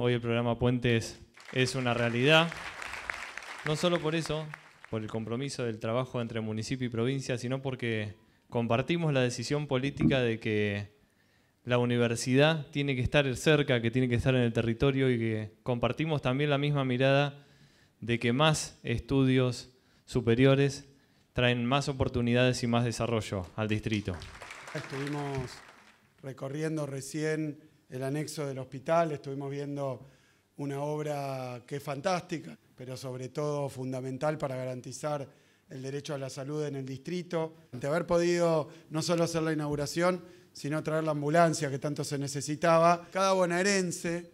Hoy el programa Puentes es una realidad. No solo por eso, por el compromiso del trabajo entre municipio y provincia, sino porque compartimos la decisión política de que la universidad tiene que estar cerca, que tiene que estar en el territorio y que compartimos también la misma mirada de que más estudios superiores traen más oportunidades y más desarrollo al distrito. Estuvimos recorriendo recién el anexo del hospital, estuvimos viendo una obra que es fantástica, pero sobre todo fundamental para garantizar el derecho a la salud en el distrito. De haber podido no solo hacer la inauguración, sino traer la ambulancia que tanto se necesitaba, cada bonaerense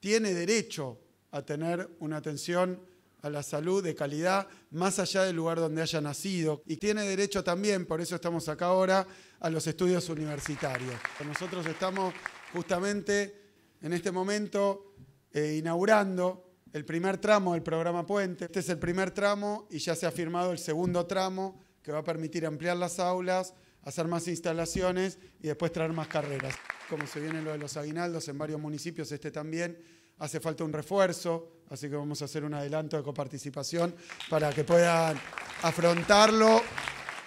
tiene derecho a tener una atención a la salud de calidad más allá del lugar donde haya nacido y tiene derecho también, por eso estamos acá ahora, a los estudios universitarios. Nosotros estamos justamente en este momento eh, inaugurando el primer tramo del programa Puente. Este es el primer tramo y ya se ha firmado el segundo tramo que va a permitir ampliar las aulas, hacer más instalaciones y después traer más carreras. Como se viene lo de los aguinaldos en varios municipios, este también hace falta un refuerzo, así que vamos a hacer un adelanto de coparticipación para que puedan afrontarlo.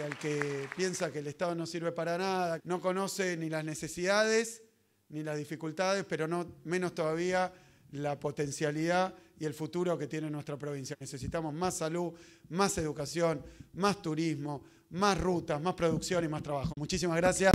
Al que piensa que el Estado no sirve para nada, no conoce ni las necesidades ni las dificultades, pero no, menos todavía la potencialidad y el futuro que tiene nuestra provincia. Necesitamos más salud, más educación, más turismo, más rutas, más producción y más trabajo. Muchísimas gracias.